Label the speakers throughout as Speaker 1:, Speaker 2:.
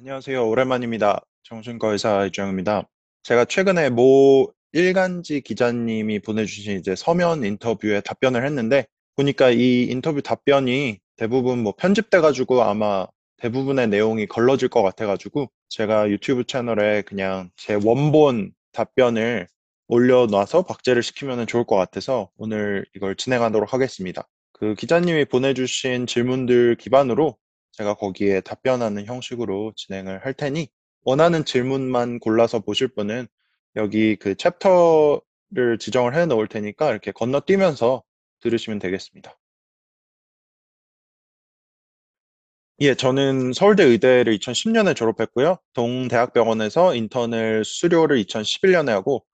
Speaker 1: 안녕하세요. 오랜만입니다. 정신과 의사 이주입니다 제가 최근에 모 일간지 기자님이 보내주신 이제 서면 인터뷰에 답변을 했는데 보니까 이 인터뷰 답변이 대부분 뭐 편집돼가지고 아마 대부분의 내용이 걸러질 것 같아가지고 제가 유튜브 채널에 그냥 제 원본 답변을 올려놔서 박제를 시키면 좋을 것 같아서 오늘 이걸 진행하도록 하겠습니다. 그 기자님이 보내주신 질문들 기반으로 제가 거기에 답변하는 형식으로 진행을 할 테니 원하는 질문만 골라서 보실 분은 여기 그 챕터를 지정을 해 놓을 테니까 이렇게 건너뛰면서 들으시면 되겠습니다. 예, 저는 서울대 의대를 2010년에 졸업했고요. 동대학병원에서 인턴을 수료를 2011년에 하고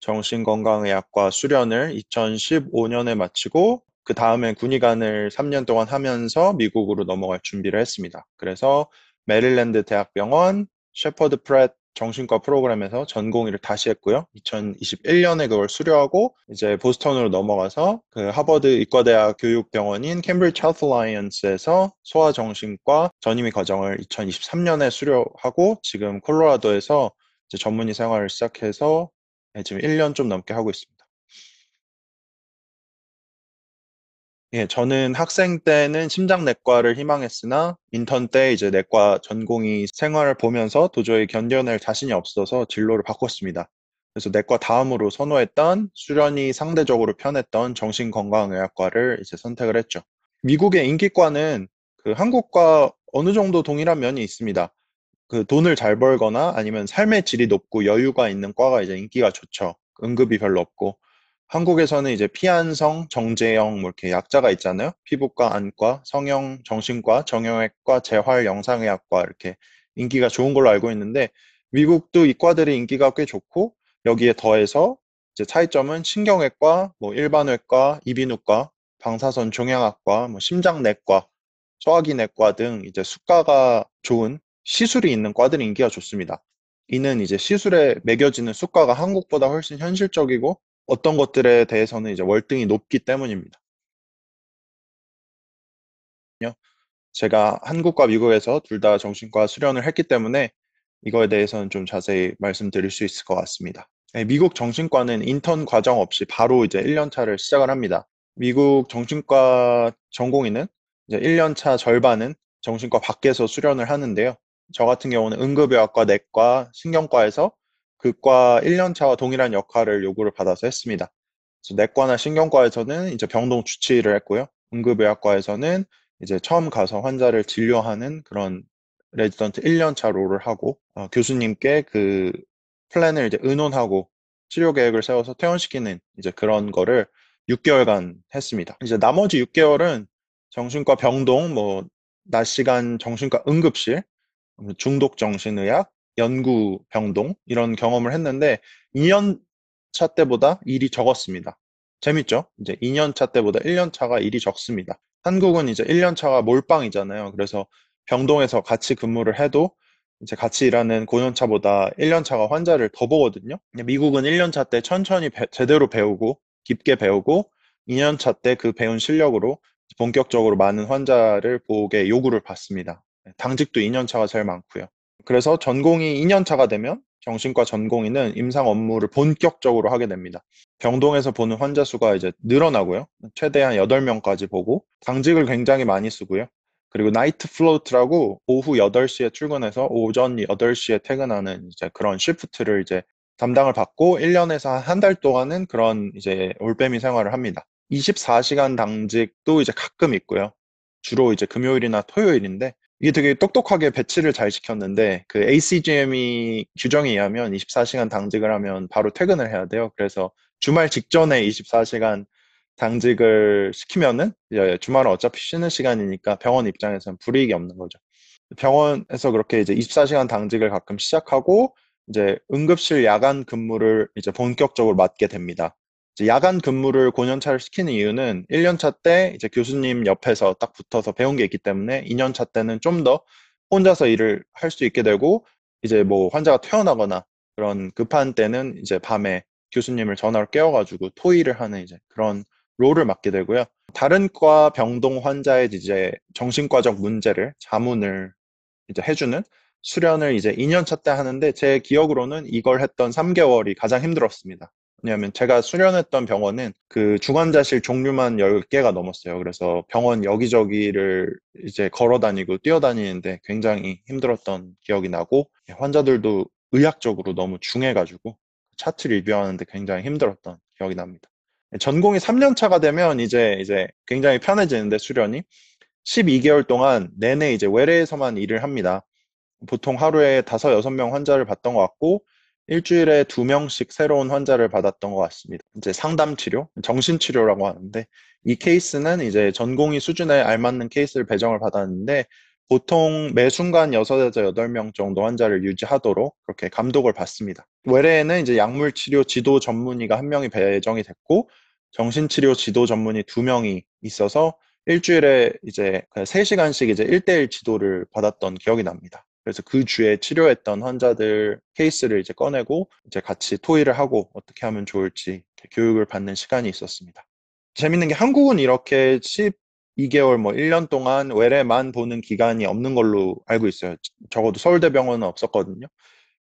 Speaker 1: 정신건강의학과 수련을 2015년에 마치고 그 다음에 군의관을 3년 동안 하면서 미국으로 넘어갈 준비를 했습니다. 그래서 메릴랜드 대학병원 셰퍼드 프렛 정신과 프로그램에서 전공의를 다시 했고요. 2021년에 그걸 수료하고 이제 보스턴으로 넘어가서 그 하버드 의과대학 교육병원인 캠브리지 헬스 라이언스에서 소아정신과 전임의 과정을 2023년에 수료하고 지금 콜로라도에서 전문의 생활을 시작해서 지금 1년 좀 넘게 하고 있습니다. 예, 저는 학생 때는 심장내과를 희망했으나 인턴 때 이제 내과 전공이 생활을 보면서 도저히 견뎌낼 자신이 없어서 진로를 바꿨습니다. 그래서 내과 다음으로 선호했던 수련이 상대적으로 편했던 정신건강의학과를 이제 선택을 했죠. 미국의 인기과는 그 한국과 어느 정도 동일한 면이 있습니다. 그 돈을 잘 벌거나 아니면 삶의 질이 높고 여유가 있는 과가 이제 인기가 좋죠. 응급이 별로 없고. 한국에서는 이제 피안성정재형뭐 이렇게 약자가 있잖아요. 피부과, 안과, 성형, 정신과, 정형외과, 재활, 영상의학과 이렇게 인기가 좋은 걸로 알고 있는데 미국도 이과들이 인기가 꽤 좋고 여기에 더해서 이제 차이점은 신경외과, 뭐 일반외과, 이비인후과, 방사선 종양학과, 뭐 심장내과, 소화기내과 등 이제 수가가 좋은 시술이 있는 과들이 인기가 좋습니다. 이는 이제 시술에 매겨지는 수가가 한국보다 훨씬 현실적이고 어떤 것들에 대해서는 이제 월등히 높기 때문입니다. 제가 한국과 미국에서 둘 다 정신과 수련을 했기 때문에 이거에 대해서는 좀 자세히 말씀드릴 수 있을 것 같습니다. 네, 미국 정신과는 인턴 과정 없이 바로 이제 1년차를 시작을 합니다. 미국 정신과 전공인은 이제 1년차 절반은 정신과 밖에서 수련을 하는데요. 저 같은 경우는 응급의학과 내과, 신경과에서 그과 1년차와 동일한 역할을 요구를 받아서 했습니다. 내과나 신경과에서는 이제 병동 주치의를 했고요. 응급의학과에서는 이제 처음 가서 환자를 진료하는 그런 레지던트 1년차 롤을 하고 어, 교수님께 그 플랜을 이제 의논하고 치료 계획을 세워서 퇴원시키는 이제 그런 거를 6개월간 했습니다. 이제 나머지 6개월은 정신과 병동, 뭐, 낮 시간 정신과 응급실, 뭐, 중독 정신의학, 연구 병동 이런 경험을 했는데 2년 차 때보다 일이 적었습니다. 재밌죠? 이제 2년 차 때보다 1년 차가 일이 적습니다. 한국은 이제 1년 차가 몰빵이잖아요. 그래서 병동에서 같이 근무를 해도 이제 같이 일하는 고년차보다 1년차가 환자를 더 보거든요. 미국은 1년차 때 천천히 배, 제대로 배우고 깊게 배우고 2년차 때 그 배운 실력으로 본격적으로 많은 환자를 보게 요구를 받습니다. 네, 당직도 2년차가 제일 많고요. 그래서 전공이 2년차가 되면 정신과 전공의는 임상 업무를 본격적으로 하게 됩니다. 병동에서 보는 환자 수가 이제 늘어나고요. 최대한 8명까지 보고 당직을 굉장히 많이 쓰고요. 그리고 나이트 플로트라고 오후 8시에 출근해서 오전 8시에 퇴근하는 이제 그런 쉬프트를 이제 담당을 받고 1년에서 한 달 동안은 그런 이제 올빼미 생활을 합니다. 24시간 당직도 이제 가끔 있고요. 주로 이제 금요일이나 토요일인데 이게 되게 똑똑하게 배치를 잘 시켰는데 그 ACGM이 규정에 의하면 24시간 당직을 하면 바로 퇴근을 해야 돼요. 그래서 주말 직전에 24시간 당직을 시키면은 주말은 어차피 쉬는 시간이니까 병원 입장에서는 불이익이 없는 거죠. 병원에서 그렇게 이제 24시간 당직을 가끔 시작하고 이제 응급실 야간 근무를 이제 본격적으로 맡게 됩니다. 이제 야간 근무를 5년차를 시키는 이유는 1년차 때 이제 교수님 옆에서 딱 붙어서 배운 게 있기 때문에 2년차 때는 좀 더 혼자서 일을 할 수 있게 되고 이제 뭐 환자가 퇴원하거나 그런 급한 때는 이제 밤에 교수님을 전화로 깨워가지고 토의를 하는 이제 그런 롤을 맡게 되고요. 다른 과 병동 환자의 이제 정신과적 문제를 자문을 이제 해주는 수련을 이제 2년차 때 하는데 제 기억으로는 이걸 했던 3개월이 가장 힘들었습니다. 왜냐하면 제가 수련했던 병원은 그 중환자실 종류만 10개가 넘었어요. 그래서 병원 여기저기를 이제 걸어 다니고 뛰어다니는데 굉장히 힘들었던 기억이 나고 예, 환자들도 의학적으로 너무 중해가지고 차트 를 리뷰하는데 굉장히 힘들었던 기억이 납니다. 예, 전공이 3년차가 되면 이제 이제 굉장히 편해지는데 수련이 12개월 동안 내내 이제 외래에서만 일을 합니다. 보통 하루에 5, 6명 환자를 봤던 것 같고 일주일에 두 명씩 새로운 환자를 받았던 것 같습니다. 이제 상담 치료, 정신 치료라고 하는데 이 케이스는 이제 전공의 수준에 알맞는 케이스를 배정을 받았는데 보통 매 순간 6에서 8명 정도 환자를 유지하도록 그렇게 감독을 받습니다. 외래에는 이제 약물 치료 지도 전문의가 한 명이 배정이 됐고 정신 치료 지도 전문의 두 명이 있어서 일주일에 이제 3시간씩 그 이제 1대1 지도를 받았던 기억이 납니다. 그래서 그 주에 치료했던 환자들 케이스를 이제 꺼내고 이제 같이 토의를 하고 어떻게 하면 좋을지 교육을 받는 시간이 있었습니다. 재밌는 게 한국은 이렇게 12개월 뭐 1년 동안 외래만 보는 기간이 없는 걸로 알고 있어요. 적어도 서울대병원은 없었거든요.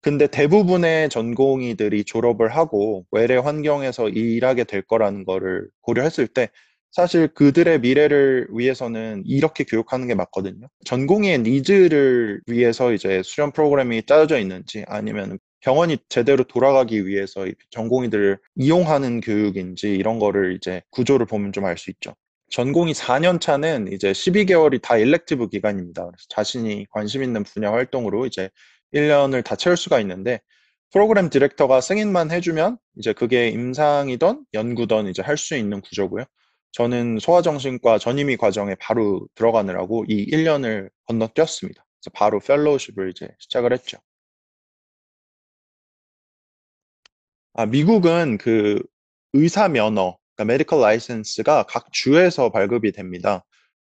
Speaker 1: 근데 대부분의 전공의들이 졸업을 하고 외래 환경에서 일하게 될 거라는 거를 고려했을 때 사실 그들의 미래를 위해서는 이렇게 교육하는 게 맞거든요. 전공의 니즈를 위해서 이제 수련 프로그램이 짜져 여 있는지 아니면 병원이 제대로 돌아가기 위해서 전공의들을 이용하는 교육인지 이런 거를 이제 구조를 보면 좀 알 수 있죠. 전공이 4년 차는 이제 12개월이 다 일렉티브 기간입니다. 그래서 자신이 관심 있는 분야 활동으로 이제 1년을 다 채울 수가 있는데 프로그램 디렉터가 승인만 해주면 이제 그게 임상이던 연구던 이제 할 수 있는 구조고요. 저는 소아정신과 전임의 과정에 바로 들어가느라고 이 1년을 건너뛰었습니다. 그래서 바로 펠로우십을 이제 시작을 했죠. 아, 미국은 그 의사 면허, 그러니까 메디컬 라이센스가 각 주에서 발급이 됩니다.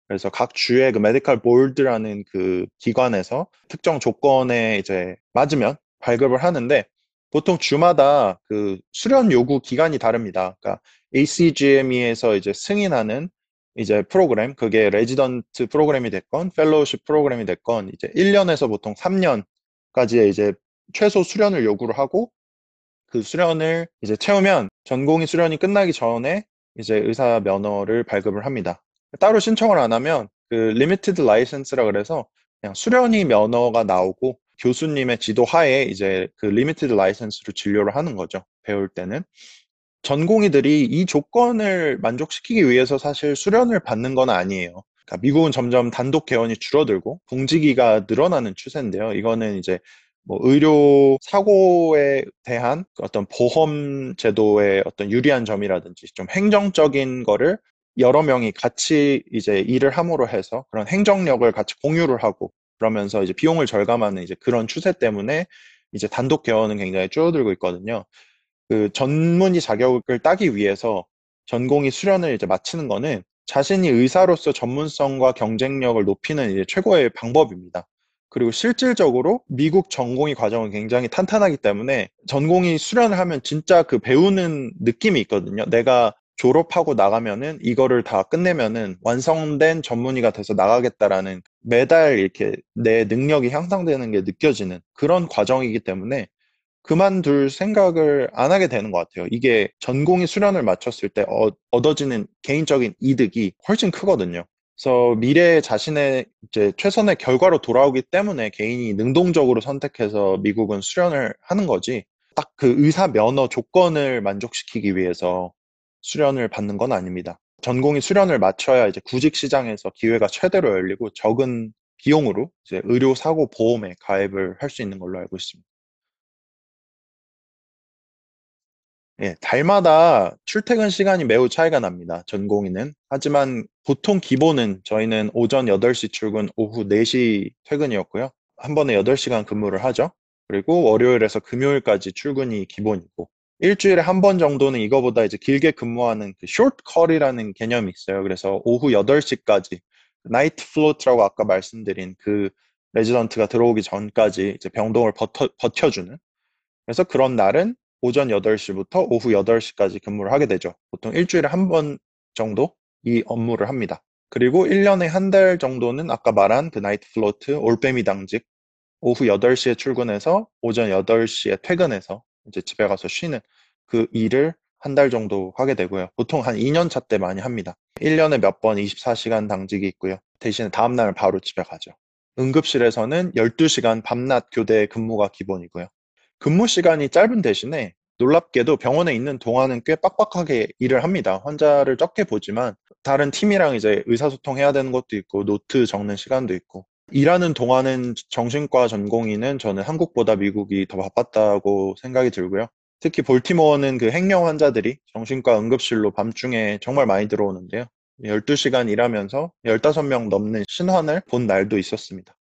Speaker 1: 그래서 각 주의 그 메디컬 볼드라는 그 기관에서 특정 조건에 이제 맞으면 발급을 하는데 보통 주마다 그 수련 요구 기간이 다릅니다. 그러니까 ACGME에서 이제 승인하는 이제 프로그램, 그게 레지던트 프로그램이 됐건, 펠로우십 프로그램이 됐건, 이제 1년에서 보통 3년까지의 이제 최소 수련을 요구를 하고, 그 수련을 이제 채우면 전공이 수련이 끝나기 전에 이제 의사 면허를 발급을 합니다. 따로 신청을 안 하면 그 리미티드 라이센스라 그래서 그냥 수련이 면허가 나오고 교수님의 지도 하에 이제 그 리미티드 라이센스로 진료를 하는 거죠. 배울 때는. 전공의들이 이 조건을 만족시키기 위해서 사실 수련을 받는 건 아니에요. 그러니까 미국은 점점 단독 개원이 줄어들고 공직위가 늘어나는 추세인데요. 이거는 이제 뭐 의료 사고에 대한 어떤 보험 제도의 어떤 유리한 점이라든지 좀 행정적인 거를 여러 명이 같이 이제 일을 함으로 해서 그런 행정력을 같이 공유를 하고 그러면서 이제 비용을 절감하는 이제 그런 추세 때문에 이제 단독 개원은 굉장히 줄어들고 있거든요. 그 전문의 자격을 따기 위해서 전공의 수련을 이제 마치는 거는 자신이 의사로서 전문성과 경쟁력을 높이는 이제 최고의 방법입니다. 그리고 실질적으로 미국 전공의 과정은 굉장히 탄탄하기 때문에 전공의 수련을 하면 진짜 그 배우는 느낌이 있거든요. 내가 졸업하고 나가면은 이거를 다 끝내면은 완성된 전문의가 돼서 나가겠다라는 매달 이렇게 내 능력이 향상되는 게 느껴지는 그런 과정이기 때문에 그만둘 생각을 안 하게 되는 것 같아요. 이게 전공이 수련을 마쳤을 때 얻어지는 개인적인 이득이 훨씬 크거든요. 그래서 미래의 자신의 이제 최선의 결과로 돌아오기 때문에 개인이 능동적으로 선택해서 미국은 수련을 하는 거지. 딱 그 의사 면허 조건을 만족시키기 위해서 수련을 받는 건 아닙니다. 전공이 수련을 마쳐야 이제 구직 시장에서 기회가 최대로 열리고 적은 비용으로 이제 의료 사고 보험에 가입을 할 수 있는 걸로 알고 있습니다. 예, 달마다 출퇴근 시간이 매우 차이가 납니다. 전공이는 하지만 보통 기본은 저희는 오전 8시 출근, 오후 4시 퇴근이었고요. 한 번에 8시간 근무를 하죠. 그리고 월요일에서 금요일까지 출근이 기본이고, 일주일에 한 번 정도는 이거보다 이제 길게 근무하는 그 short call이라는 개념이 있어요. 그래서 오후 8시까지 나이트 플로트라고 아까 말씀드린 그 레지던트가 들어오기 전까지 이제 병동을 버텨, 버텨주는 그래서 그런 날은 오전 8시부터 오후 8시까지 근무를 하게 되죠. 보통 일주일에 한 번 정도 이 업무를 합니다. 그리고 1년에 한 달 정도는 아까 말한 그 나이트 플로트, 올빼미 당직, 오후 8시에 출근해서 오전 8시에 퇴근해서 이제 집에 가서 쉬는 그 일을 한 달 정도 하게 되고요. 보통 한 2년 차 때 많이 합니다. 1년에 몇 번 24시간 당직이 있고요. 대신에 다음날 바로 집에 가죠. 응급실에서는 12시간 밤낮 교대 근무가 기본이고요. 근무 시간이 짧은 대신에 놀랍게도 병원에 있는 동안은 꽤 빡빡하게 일을 합니다. 환자를 적게 보지만 다른 팀이랑 이제 의사소통해야 되는 것도 있고 노트 적는 시간도 있고 일하는 동안은 정신과 전공인은 저는 한국보다 미국이 더 바빴다고 생각이 들고요. 특히 볼티모어는 그 행령 환자들이 정신과 응급실로 밤중에 정말 많이 들어오는데요. 12시간 일하면서 15명 넘는 신환을 본 날도 있었습니다.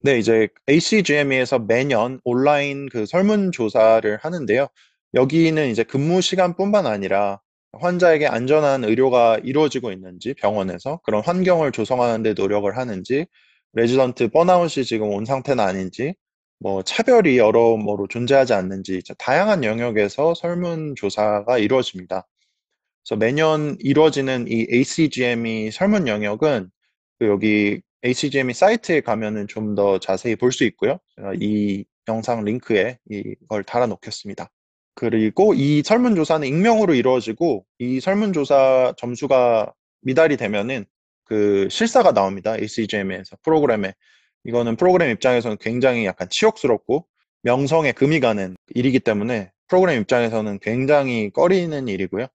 Speaker 1: 네, 이제 ACGME에서 매년 온라인 그 설문조사를 하는데요. 여기는 이제 근무 시간뿐만 아니라 환자에게 안전한 의료가 이루어지고 있는지 병원에서 그런 환경을 조성하는 데 노력을 하는지 레지던트 번아웃이 지금 온 상태는 아닌지 뭐 차별이 여러모로 존재하지 않는지 다양한 영역에서 설문조사가 이루어집니다. 그래서 매년 이루어지는 이 ACGME 설문 영역은 그 여기 a c g m 이 사이트에 가면은 좀 더 자세히 볼 수 있고요. 제가 이 영상 링크에 이걸 달아 놓겠습니다. 그리고 이 설문조사는 익명으로 이루어지고 이 설문조사 점수가 미달이 되면은 그 실사가 나옵니다. ACGM에서 프로그램에 이거는 프로그램 입장에서는 굉장히 약간 치욕스럽고 명성에 금이 가는 일이기 때문에 프로그램 입장에서는 굉장히 꺼리는 일이고요.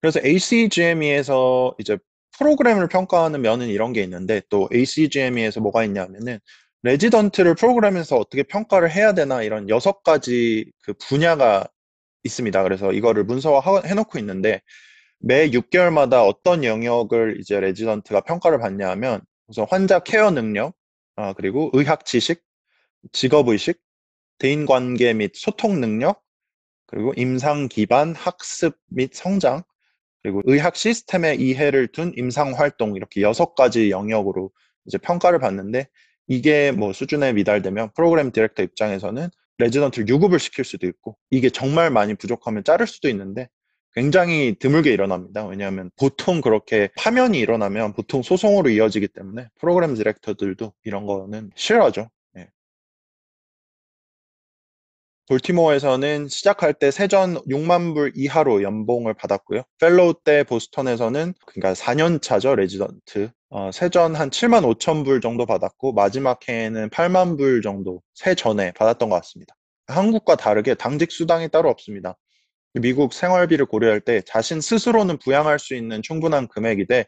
Speaker 1: 그래서 ACGME에서 이제 프로그램을 평가하는 면은 이런 게 있는데 또 ACGME에서 뭐가 있냐면은 레지던트를 프로그램에서 어떻게 평가를 해야 되나 이런 여섯 가지 그 분야가 있습니다. 그래서 이거를 문서화 해놓고 있는데 매 6개월마다 어떤 영역을 이제 레지던트가 평가를 받냐 하면 우선 환자 케어 능력, 아, 그리고 의학 지식, 직업 의식, 대인 관계 및 소통 능력, 그리고 임상 기반 학습 및 성장, 그리고 의학 시스템의 이해를 둔 임상 활동 이렇게 여섯 가지 영역으로 이제 평가를 받는데 이게 뭐 수준에 미달되면 프로그램 디렉터 입장에서는 레지던트를 유급을 시킬 수도 있고 이게 정말 많이 부족하면 자를 수도 있는데 굉장히 드물게 일어납니다. 왜냐하면 보통 그렇게 파면이 일어나면 보통 소송으로 이어지기 때문에 프로그램 디렉터들도 이런 거는 싫어하죠. 예. 볼티모어에서는 시작할 때 세전 6만 불 이하로 연봉을 받았고요. 펠로우 때 보스턴에서는 그러니까 4년 차죠 레지던트 어, 세전 한 7만 5천 불 정도 받았고 마지막 해에는 8만 불 정도 세전에 받았던 것 같습니다. 한국과 다르게 당직 수당이 따로 없습니다. 미국 생활비를 고려할 때 자신 스스로는 부양할 수 있는 충분한 금액이되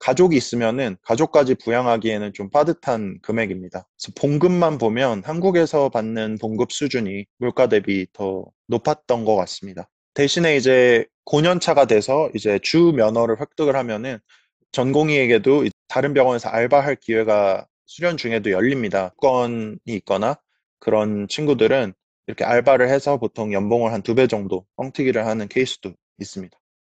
Speaker 1: 가족이 있으면은 가족까지 부양하기에는 좀 빠듯한 금액입니다. 그래서 봉급만 보면 한국에서 받는 봉급 수준이 물가 대비 더 높았던 것 같습니다. 대신에 이제 고년차가 돼서 이제 주 면허를 획득을 하면은 전공이에게도 다른 병원에서 알바할 기회가 수련 중에도 열립니다. 건이 있거나 그런 친구들은 이렇게 알바를 해서 보통 연봉을 한 두 배 정도 뻥튀기를 하는 케이스도 있습니다.